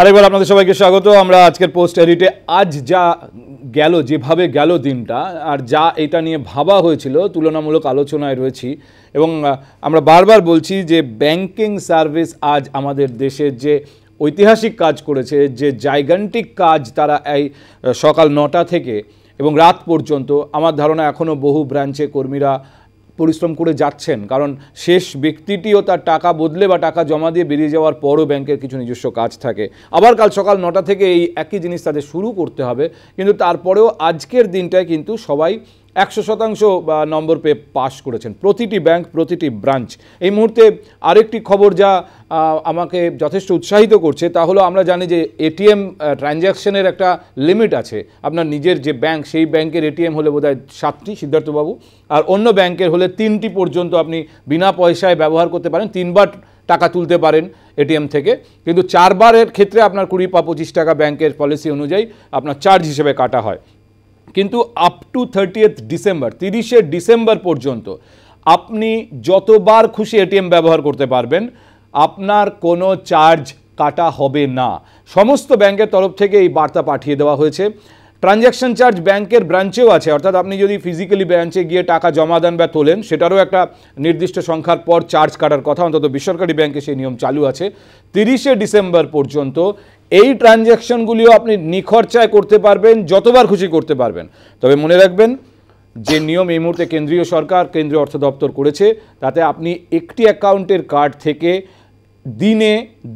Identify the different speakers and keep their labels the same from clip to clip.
Speaker 1: আরেকবার আপনাদের সবাইকে স্বাগত আমরা আজকের পোস্ট এডিটে আজ যা গেল যেভাবে গেল দিনটা আর যা এটা নিয়ে ভাবা হয়েছিল তুলনামূলক আলোচনায় রয়েছি এবং আমরা বারবার বলছি যে ব্যাংকিং সার্ভিস আজ আমাদের দেশের যে ঐতিহাসিক কাজ করেছে যে জাইগান্টিক কাজ তারা এই সকাল নটা থেকে এবং রাত পর্যন্ত আমার ধারণা এখনও বহু ব্রাঞ্চে কর্মীরা পরিশ্রম করে যাচ্ছেন কারণ শেষ ব্যক্তিটিও তার টাকা বদলে বা টাকা জমা দিয়ে বেরিয়ে যাওয়ার পরও ব্যাংকের কিছু নিজস্ব কাজ থাকে আবার কাল সকাল নটা থেকে এই একই জিনিস তাদের শুরু করতে হবে কিন্তু তারপরেও আজকের দিনটায় কিন্তু সবাই একশো শতাংশ নম্বর পেয়ে পাশ করেছেন প্রতিটি ব্যাংক প্রতিটি ব্রাঞ্চ এই মুহূর্তে আরেকটি খবর যা আমাকে যথেষ্ট উৎসাহিত করছে তা হলো আমরা জানি যে এটিএম ট্রানজ্যাকশনের একটা লিমিট আছে আপনার নিজের যে ব্যাংক সেই ব্যাংকের এটিএম হলে বোধ হয় সাতটি সিদ্ধার্থবাবু আর অন্য ব্যাংকের হলে তিনটি পর্যন্ত আপনি বিনা পয়সায় ব্যবহার করতে পারেন তিনবার টাকা তুলতে পারেন এটিএম থেকে কিন্তু চারবারের ক্ষেত্রে আপনার কুড়ি বা পঁচিশ টাকা ব্যাংকের পলিসি অনুযায়ী আপনার চার্জ হিসেবে কাটা হয় কিন্তু আপ টু থার্টিয়েথ ডিসেম্বর তিরিশে ডিসেম্বর পর্যন্ত আপনি যতবার খুশি এটিএম ব্যবহার করতে পারবেন আপনার কোনো চার্জ কাটা হবে না সমস্ত ব্যাংকের তরফ থেকে এই বার্তা পাঠিয়ে দেওয়া হয়েছে ট্রানজ্যাকশন চার্জ ব্যাংকের ব্রাঞ্চেও আছে অর্থাৎ আপনি যদি ফিজিক্যালি ব্রাঞ্চে গিয়ে টাকা জমা দেন বা তোলেন সেটারও একটা নির্দিষ্ট সংখ্যার পর চার্জ কাটার কথা অন্তত বেসরকারি ব্যাংকে সেই নিয়ম চালু আছে তিরিশে ডিসেম্বর পর্যন্ত এই ট্রানজ্যাকশনগুলিও আপনি নিখরচায় করতে পারবেন যতবার খুশি করতে পারবেন তবে মনে রাখবেন যে নিয়ম এই মুহূর্তে কেন্দ্রীয় সরকার কেন্দ্রীয় অর্থ দপ্তর করেছে তাতে আপনি একটি অ্যাকাউন্টের কার্ড থেকে দিনে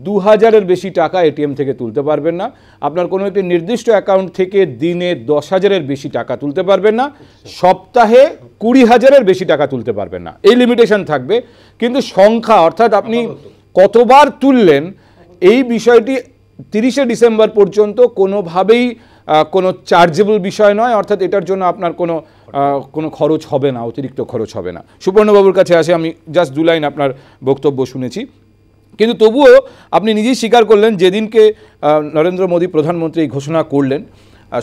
Speaker 1: দু হাজারের বেশি টাকা এটিএম থেকে তুলতে পারবেন না আপনার কোনো একটি নির্দিষ্ট অ্যাকাউন্ট থেকে দিনে দশ হাজারের বেশি টাকা তুলতে পারবেন না সপ্তাহে কুড়ি হাজারের বেশি টাকা তুলতে পারবেন না এই লিমিটেশন থাকবে কিন্তু সংখ্যা অর্থাৎ আপনি কতবার তুললেন এই বিষয়টি তিরিশে ডিসেম্বর পর্যন্ত কোনোভাবেই কোনো চার্জেবল বিষয় নয় অর্থাৎ এটার জন্য আপনার কোনো কোনো খরচ হবে না অতিরিক্ত খরচ হবে না সুবর্ণবাবুর কাছে আসে আমি জাস্ট দু লাইন আপনার বক্তব্য শুনেছি কিন্তু তবুও আপনি নিজেই স্বীকার করলেন যেদিনকে নরেন্দ্র মোদী প্রধানমন্ত্রী ঘোষণা করলেন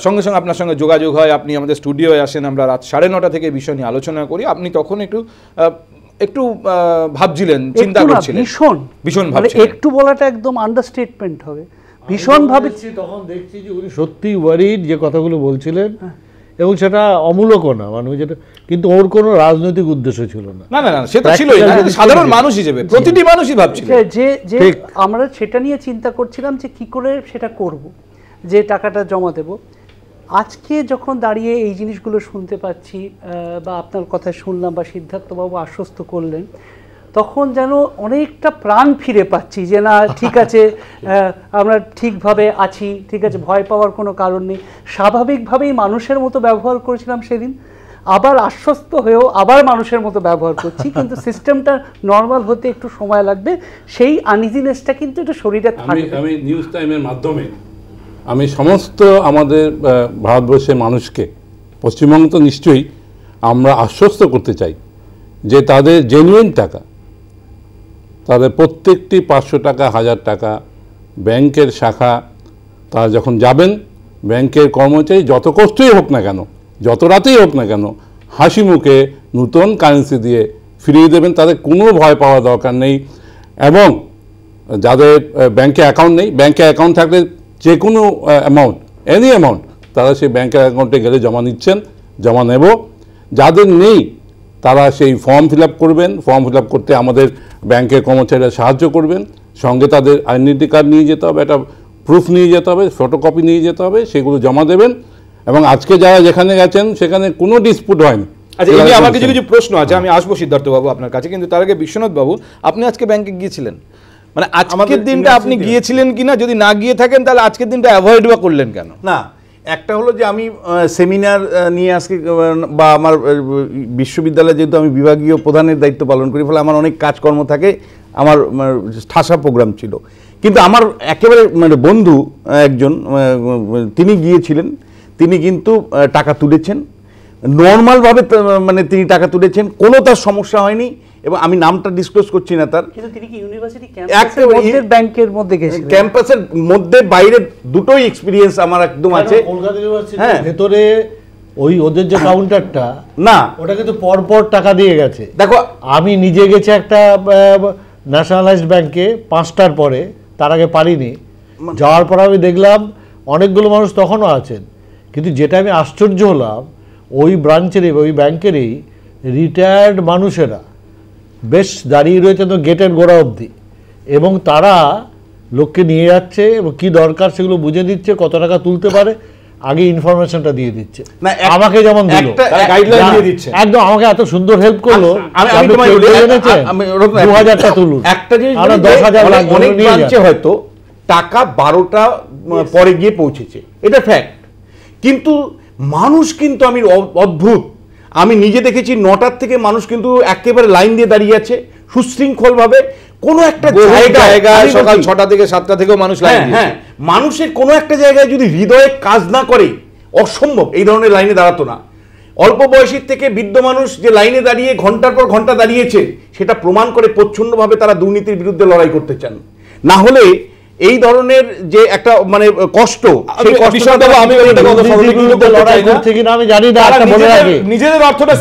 Speaker 1: সঙ্গে সঙ্গে আপনার সঙ্গে যোগাযোগ হয় আপনি আমাদের স্টুডিওয়ে আসেন আমরা রাত সাড়ে নটা থেকে বিষয় নিয়ে আলোচনা
Speaker 2: করি আপনি তখন একটু একটু ভাবছিলেন চিন্তা করছিলেন ভীষণ ভীষণ মানে একটু বলাটা একদম আন্ডারস্টেটমেন্ট হবে ভীষণ ভাবে তখন দেখছি যে উনি সত্যি
Speaker 3: ওয়ারিড যে কথাগুলো বলছিলেন হ্যাঁ। এবং সেটা অমূলকও না মানুষ যেটা কিন্তু ওর কোনো রাজনৈতিক উদ্দেশ্য ছিল না না না সেটা ছিল সাধারণ মানুষ হিসেবে প্রতিটি মানুষই ভাবছিল
Speaker 2: যে যে আমরা সেটা নিয়ে চিন্তা করছিলাম যে কি করে সেটা করব যে টাকাটা জমা দেব আজকে যখন দাঁড়িয়ে এই জিনিসগুলো শুনতে পাচ্ছি বা আপনার কথা শুনলাম বা সিদ্ধার্থবাবু আশ্বস্ত করলেন তখন যেন অনেকটা প্রাণ ফিরে পাচ্ছি যে না ঠিক আছে আমরা ঠিকভাবে আছি ঠিক আছে ভয় পাওয়ার কোনো কারণ নেই স্বাভাবিকভাবেই মানুষের মতো ব্যবহার করেছিলাম সেদিন আবার আশ্বস্ত হয়েও আবার মানুষের মতো ব্যবহার করছি কিন্তু সিস্টেমটা নর্মাল হতে একটু সময় লাগবে সেই আনইজিনেসটা কিন্তু একটু শরীরে থাকবে
Speaker 4: আমি নিউজ টাইমের মাধ্যমে আমি সমস্ত আমাদের ভারতবর্ষের মানুষকে পশ্চিমবঙ্গ তো নিশ্চয়ই আমরা আশ্বস্ত করতে চাই যে তাদের জেনুইন টাকা তাদের প্রত্যেকটি পাঁচশো টাকা হাজার টাকা ব্যাংকের শাখা তারা যখন যাবেন ব্যাংকের কর্মচারী যত কষ্টই হোক না কেন যত রাতেই হোক না কেন হাসি মুখে নূতন কারেন্সি দিয়ে ফিরিয়ে দেবেন তাদের কোনো ভয় পাওয়া দরকার নেই এবং যাদের ব্যাংকে অ্যাকাউন্ট নেই ব্যাংকে অ্যাকাউন্ট থাকলে যে কোনো অ্যামাউন্ট এনি অ্যামাউন্ট তারা সেই ব্যাংকের অ্যাকাউন্টে গেলে জমা নিচ্ছেন জমা নেব যাদের নেই তারা সেই ফর্ম ফিল করবেন ফর্ম ফিল করতে আমাদের ব্যাংকের কর্মচারীরা সাহায্য করবেন সঙ্গে তাদের আইডেন্টি কার্ড নিয়ে যেতে হবে একটা প্রুফ নিয়ে যেতে হবে ফটোকপি নিয়ে যেতে হবে সেগুলো
Speaker 1: জমা দেবেন এবং আজকে যারা যেখানে গেছেন সেখানে কোনো ডিসপুট হয়নি আচ্ছা এই আমার কিছু কিছু প্রশ্ন আছে হ্যাঁ। আমি আসবো সিদ্ধার্থবাবু আপনার কাছে কিন্তু তার আগে বিশ্বনাথবাবু আপনি আজকে ব্যাংকে গিয়েছিলেন মানে আজকের দিনটা আপনি গিয়েছিলেন কিনা যদি না গিয়ে থাকেন তাহলে আজকের দিনটা অ্যাভয়েড বা করলেন কেন না
Speaker 5: একটা হলো যে আমি সেমিনার নিয়ে আজকে বা আমার বিশ্ববিদ্যালয়ে যেহেতু আমি বিভাগীয় প্রধানের দায়িত্ব পালন করি ফলে আমার অনেক কাজকর্ম থাকে আমার ঠাসা প্রোগ্রাম ছিল কিন্তু আমার একেবারে মানে বন্ধু একজন তিনি গিয়েছিলেন তিনি কিন্তু টাকা তুলেছেন নর্মালভাবে মানে তিনি টাকা তুলেছেন কোনো তার সমস্যা হয়নি এবং আমি নামটা ডিসক্লোজ করছি না তার ক্যাম্পাসের মধ্যে গেছেন ক্যাম্পাসের মধ্যে বাইরে দুটোই এক্সপিরিয়েন্স আমার একদম আছে
Speaker 3: হ্যাঁ ভেতরে ওই ওদের যে কাউন্টারটা না ওটা কিন্তু পরপর টাকা দিয়ে গেছে দেখো আমি নিজে গেছি একটা ন্যাশনালাইজড ব্যাংকে পাঁচটার পরে তার আগে পারিনি যাওয়ার পর আমি দেখলাম অনেকগুলো মানুষ তখনও আছেন কিন্তু যেটা আমি আশ্চর্য হলাম ওই ব্রাঞ্চেরই ওই ব্যাংকেরই রিটায়ার্ড মানুষেরা বেশ দাঁড়িয়ে রয়েছে তো গেটের গোড়া অবধি এবং তারা লোককে নিয়ে যাচ্ছে এবং কি দরকার সেগুলো বুঝে দিচ্ছে কত টাকা তুলতে পারে আগে ইনফরমেশনটা দিয়ে দিচ্ছে আমাকে যেমন দিল গাইডলাইন দিয়ে দিচ্ছে একদম আমাকে এত সুন্দর হেল্প আচ্ছা, করলো আমি তোমায় আমি 2000 তুলুন একটা জিনিস আমরা 10000
Speaker 5: লাগবে অনেক হয়তো টাকা 12টা পরে গিয়ে পৌঁছেছে এটা ফ্যাক্ট কিন্তু মানুষ কিন্তু আমি অদ্ভুত আমি নিজে দেখেছি নটার থেকে মানুষ কিন্তু একেবারে লাইন দিয়ে দাঁড়িয়ে আছে সুশৃঙ্খলভাবে কোনো একটা জায়গায় সকাল ছটা থেকে সাতটা থেকেও মানুষ লাইন হ্যাঁ, হ্যাঁ মানুষের কোনো একটা জায়গায় যদি হৃদয়ে কাজ না করে অসম্ভব এই ধরনের লাইনে দাঁড়াতো না অল্প বয়সীর থেকে বৃদ্ধ মানুষ যে লাইনে দাঁড়িয়ে ঘন্টার পর ঘন্টা দাঁড়িয়েছে সেটা প্রমাণ করে প্রচ্ছন্নভাবে তারা দুর্নীতির বিরুদ্ধে লড়াই করতে চান না হলে এই ধরনের যে একটা মানে কষ্ট
Speaker 3: নিজেদের অর্থটা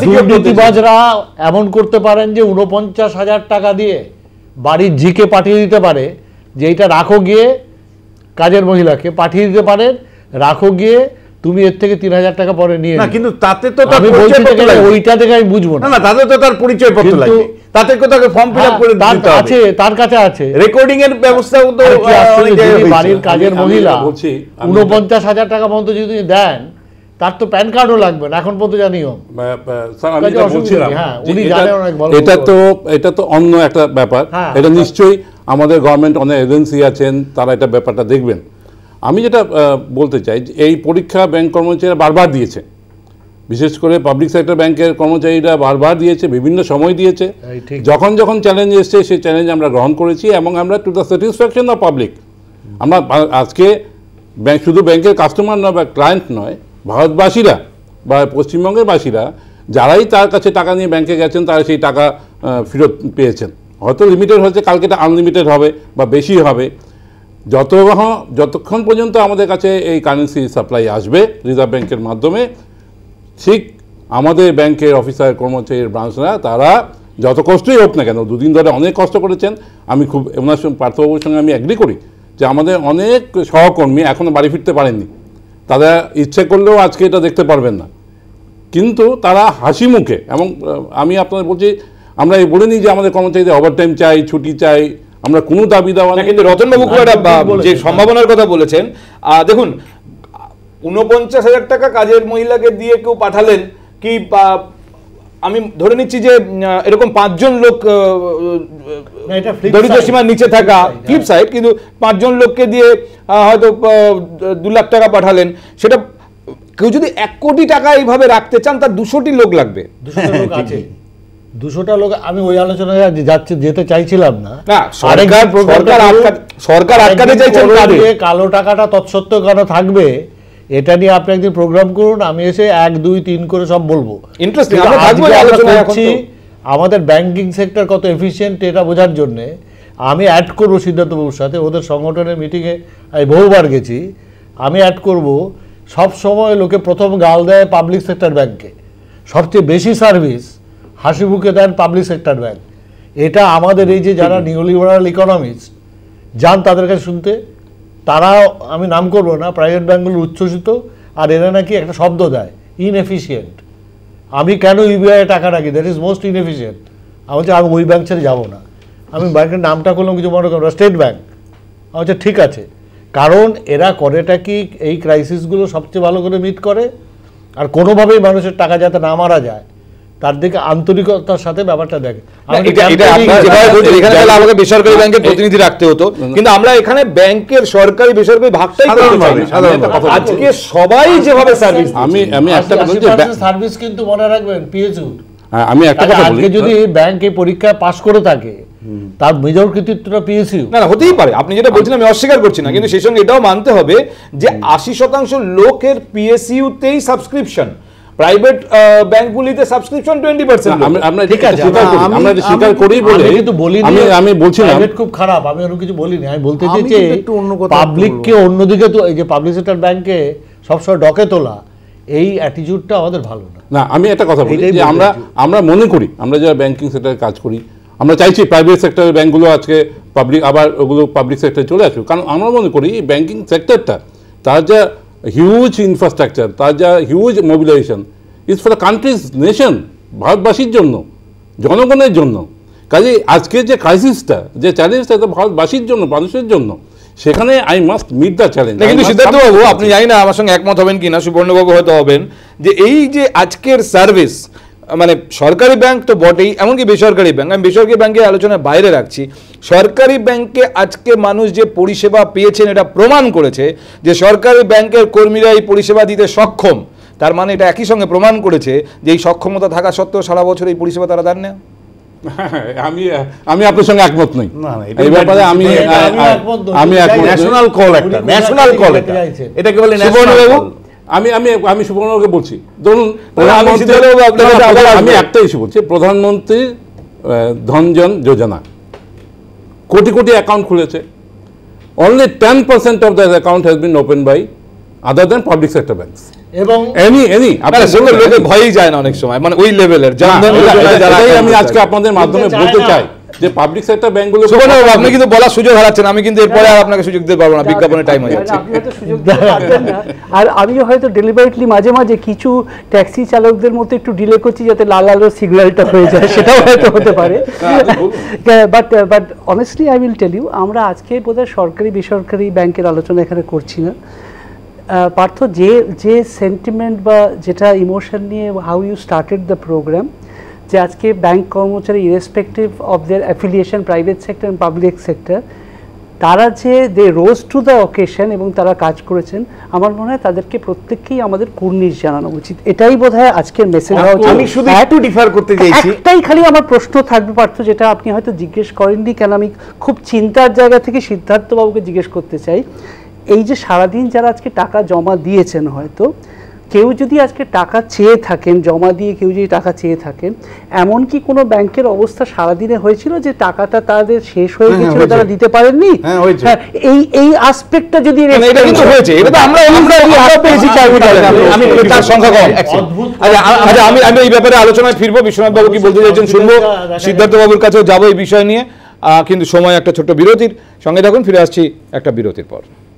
Speaker 3: এমন করতে পারেন যে উনপঞ্চাশ হাজার টাকা দিয়ে বাড়ির জিকে পাঠিয়ে দিতে পারে যে এটা রাখো গিয়ে কাজের মহিলাকে পাঠিয়ে দিতে পারেন রাখো গিয়ে তুমি এর থেকে তিন হাজার টাকা পরে নিয়ে না কিন্তু তাতে তো ওইটা থেকে আমি বুঝবো না না তাতে তো তার পরিচয় পত্র লাগে তাতে ফর্ম ফিল আপ করে দিতে আছে তার কাছে আছে রেকর্ডিং এর তো বাড়ির কাজের মহিলা হাজার টাকা পর্যন্ত যদি দেন তার তো প্যান কার্ডও লাগবে না এখন পর্যন্ত জানিও
Speaker 4: স্যার আমি যেটা বলছিলাম হ্যাঁ, এটা তো এটা তো অন্য একটা ব্যাপার হ্যাঁ, এটা হ্যাঁ। নিশ্চয়ই আমাদের গভর্নমেন্ট অনেক এজেন্সি আছেন তারা এটা ব্যাপারটা দেখবেন আমি যেটা বলতে চাই এই পরীক্ষা ব্যাংক কর্মচারীরা বারবার দিয়েছে বিশেষ করে পাবলিক সেক্টর ব্যাংকের কর্মচারীরা বারবার দিয়েছে বিভিন্ন সময় দিয়েছে যখন যখন চ্যালেঞ্জ এসছে সেই চ্যালেঞ্জ আমরা গ্রহণ করেছি এবং আমরা to the satisfaction of public আমরা আজকে ব্যাংক শুধু ব্যাংকের কাস্টমার নয় বা ক্লায়েন্ট নয় ভারতবাসীরা বা পশ্চিমবঙ্গের বাসীরা যারাই তার কাছে টাকা নিয়ে ব্যাংকে গেছেন তারা সেই টাকা ফেরত পেয়েছেন হয়তো লিমিটেড হয়েছে কালকে আনলিমিটেড হবে বা বেশি হবে যত যতক্ষণ পর্যন্ত আমাদের কাছে এই কারেন্সি সাপ্লাই আসবে রিজার্ভ ব্যাংকের মাধ্যমে ঠিক আমাদের ব্যাংকের অফিসার কর্মচারীর ব্রাঞ্চরা তারা যত কষ্টই হোক না কেন দুদিন ধরে অনেক কষ্ট করেছেন আমি খুব ওনার সঙ্গে পার্থবাবুর সঙ্গে আমি অ্যাগ্রি করি যে আমাদের অনেক সহকর্মী এখনও বাড়ি ফিরতে পারেননি তারা ইচ্ছে করলেও আজকে এটা দেখতে পারবেন না কিন্তু তারা হাসি মুখে এবং আমি আপনাদের বলছি আমরা এই বলে নিই যে আমাদের কর্মচারীদের ওভারটাইম চাই ছুটি চাই আমরা কোনো দাবি
Speaker 1: দেওয়া না কিন্তু রতনবাবু যে সম্ভাবনার কথা বলেছেন দেখুন উনপঞ্চাশ হাজার টাকা কাজের মহিলাকে দিয়ে কেউ পাঠালেন কি আমি ধরে নিচ্ছি যে এরকম পাঁচজন লোক
Speaker 3: দরিদ্র সীমার নিচে
Speaker 1: থাকা ফ্লিপ হ্যাঁ। সাইড কিন্তু পাঁচজন লোককে দিয়ে হয়তো দু লাখ টাকা পাঠালেন সেটা
Speaker 3: কেউ যদি এক কোটি টাকা এইভাবে রাখতে চান তার দুশোটি লোক লাগবে দুশো লোক হ্যাঁ, হ্যাঁ, আছে দুশোটা লোক আমি ওই আলোচনায় যেতে চাইছিলাম না সরকার আটকাতে চাইছে কালো টাকাটা তৎসত্ত্ব কেন থাকবে এটা নিয়ে আপনি একদিন প্রোগ্রাম করুন আমি এসে এক দুই তিন করে সব বলবো আমাদের ব্যাংকিং সেক্টর কত এফিসিয়েন্ট এটা বোঝার জন্যে আমি অ্যাড করবো সিদ্ধার্থবাবুর সাথে ওদের সংগঠনের মিটিংয়ে আমি বহুবার গেছি আমি অ্যাড করব সব সময় লোকে প্রথম গাল দেয় পাবলিক সেক্টর ব্যাংকে সবচেয়ে বেশি সার্ভিস হাসিবুকে দেন পাবলিক সেক্টর ব্যাংক এটা আমাদের এই যে যারা নিউলিবারাল ইকোনমিস্ট যান তাদের কাছে শুনতে তারা আমি নাম করবো না প্রাইভেট ব্যাঙ্কগুলো উচ্ছ্বসিত আর এরা নাকি একটা শব্দ দেয় ইনএফিসিয়েন্ট আমি কেন ইউবিআই e টাকা রাখি দ্যাট ইজ মোস্ট ইনএফিসিয়েন্ট আমি হচ্ছে আমি ওই ব্যাঙ্ক ছেড়ে যাবো না আমি ব্যাঙ্কের নামটা করলাম কিছু মনে করবো স্টেট ব্যাঙ্ক আমার হচ্ছে ঠিক আছে কারণ এরা করেটা কি এই ক্রাইসিসগুলো সবচেয়ে ভালো করে মিট করে আর কোনোভাবেই মানুষের টাকা যাতে না মারা যায় তার দিকে আন্তরিকতার সাথে ব্যাপারটা দেখে আমাকে বেসরকারি ব্যাংকের প্রতিনিধি রাখতে হতো কিন্তু আমরা
Speaker 1: এখানে ব্যাংকের সরকারি বেসরকারি ভাগটাই আজকে সবাই যেভাবে সার্ভিস আমি আমি একটা
Speaker 3: সার্ভিস কিন্তু মনে রাখবেন পিএচু হ্যাঁ, আমি একটা কথা আচ্ছা, বলি যদি ব্যাংক এই পরীক্ষায় পাস করে থাকে তার মেজর কৃতিত্বটা পিএসইউ না না
Speaker 1: হতেই পারে আপনি যেটা বলছেন আমি অস্বীকার করছি না কিন্তু সেই সঙ্গে এটাও মানতে হবে যে আশি শতাংশ লোকের পিএসইউতেই সাবস্ক্রিপশন প্রাইভেট ব্যাংকগুলিতে সাবস্ক্রিপশন 20% পার্সেন্ট আমরা ঠিক আছে
Speaker 3: আমরা স্বীকার করি বলে কিন্তু বলি আমি আমি বলছিলাম প্রাইভেট খুব খারাপ আমি আর কিছু বলিনি আমি বলতে চাইছি একটু অন্য কথা পাবলিককে অন্যদিকে তো এই যে পাবলিক সেক্টর ব্যাংকে সবসময় ডকে তোলা এই অ্যাটিটিউডটা আমাদের ভালো না
Speaker 4: না আমি একটা কথা বলি যে আমরা আমরা মনে করি আমরা যারা ব্যাংকিং সেক্টরে কাজ করি আমরা চাইছি প্রাইভেট সেক্টরের ব্যাংকগুলো আজকে পাবলিক আবার ওগুলো পাবলিক সেক্টরে চলে আসুক কারণ আমরা মনে করি ব্যাংকিং সেক্টরটা তার যা হিউজ ইনফ্রাস্ট্রাকচার তার যা huge mobilisation is for the country's nation ভারতবাসীর জন্য জনগণের জন্য কাজে আজকের যে ক্রাইসিসটা যে চ্যালেঞ্জটা এটা ভারতবাসীর
Speaker 1: জন্য মানুষের জন্য সেখানে I must meet the challenge কিন্তু সিদ্ধার্থবাবু আপনি জানি না আমার সঙ্গে একমত হবেন কি না সুবর্ণবাবু হয়তো হবেন যে এই যে আজকের সার্ভিস মানে সরকারি ব্যাংক তো বটেই এমনকি বেসরকারি ব্যাংক আমি বেসরকারি ব্যাংকের আলোচনার বাইরে রাখছি সরকারি ব্যাংকে আজকে মানুষ যে পরিষেবা পেয়েছেন এটা প্রমাণ করেছে যে সরকারি ব্যাংকের কর্মীরা এই পরিষেবা দিতে সক্ষম তার মানে এটা একই সঙ্গে প্রমাণ করেছে যে এই সক্ষমতা থাকা সত্ত্বেও সারা বছর এই পরিষেবা তারা দেন না আমি আমি আপনার সঙ্গে একমত নই
Speaker 4: এই ব্যাপারে আমি আমি ন্যাশনাল কল একটা ন্যাশনাল কল এটা
Speaker 1: এটাকে বলে সুবর্ণবাবু
Speaker 4: আমি আমি আমি সুবর্ণকে বলছি ধরুন আমি একটা ইস্যু বলছি প্রধানমন্ত্রী ধনজন যোজনা কোটি কোটি অ্যাকাউন্ট খুলেছে only ten percent of that account has been open by other than public sector
Speaker 1: bank এবং এনি এনি লোকে ভয়ই যায় না অনেক সময় মানে ওই লেভেলের
Speaker 4: আমি আজকে আপনাদের মাধ্যমে বলতে চাই যে পাবলিক সেক্টর ব্যাংকগুলো আপনি কিন্তু বলার সুযোগ
Speaker 1: হারাচ্ছেন আমি কিন্তু এরপরে আর আপনাকে সুযোগ দিতে পারবো না বিজ্ঞাপনের টাইম হয়ে যাচ্ছে
Speaker 2: আর আমিও হয়তো ডেলিভারিটলি মাঝে মাঝে কিছু ট্যাক্সি চালকদের মতো একটু ডিলে করছি যাতে লাল আলো সিগন্যালটা হয়ে যায় হ্যাঁ। সেটাও হয়তো হতে পারে but but honestly I will tell you আমরা আজকে বোধহয় সরকারি বেসরকারি ব্যাংকের আলোচনা এখানে করছি না পার্থ যে যে সেন্টিমেন্ট বা যেটা ইমোশন নিয়ে how you started the program যে আজকে ব্যাংক কর্মচারী irrespective of their affiliation private sector and public sector তারা যে they rose to the occasion এবং তারা কাজ করেছেন আমার মনে হয় তাদেরকে প্রত্যেককেই আমাদের কুর্নিশ জানানো উচিত এটাই বোধ হয় আজকের মেসেজ হওয়া উচিত আমি শুধু একটু
Speaker 5: ডিফার করতে চাইছি
Speaker 2: একটাই খালি আমার প্রশ্ন থাকবে পারতো যেটা আপনি হয়তো জিজ্ঞেস করেননি কেন আমি খুব চিন্তার জায়গা থেকে সিদ্ধার্থবাবুকে জিজ্ঞেস করতে চাই এই যে সারাদিন যারা আজকে টাকা জমা দিয়েছেন হয়তো কেউ যদি আজকে টাকা চেয়ে থাকেন জমা দিয়ে কেউ যদি টাকা চেয়ে থাকেন এমন কি কোনো ব্যাংকের অবস্থা সারাদিনে হয়েছিল যে টাকাটা তাদের শেষ হয়ে হ্যাঁ, হ্যাঁ, গেছিল তারা দিতে পারেননি হ্যাঁ, এই এই আসপেক্টটা যদি এটা কিন্তু হয়েছে এটা আমরা পেয়েছি আমি তার সংখ্যা কম আচ্ছা, আচ্ছা আমি আমি এই ব্যাপারে
Speaker 1: আলোচনায় ফিরবো বিশ্বনাথ বাবু কি বলতে চাইছেন শুনবো সিদ্ধার্থ বাবুর কাছেও যাবো এই বিষয় নিয়ে কিন্তু সময় একটা ছোট্ট বিরতির সঙ্গে থাকুন ফিরে আসছি একটা বিরতির পর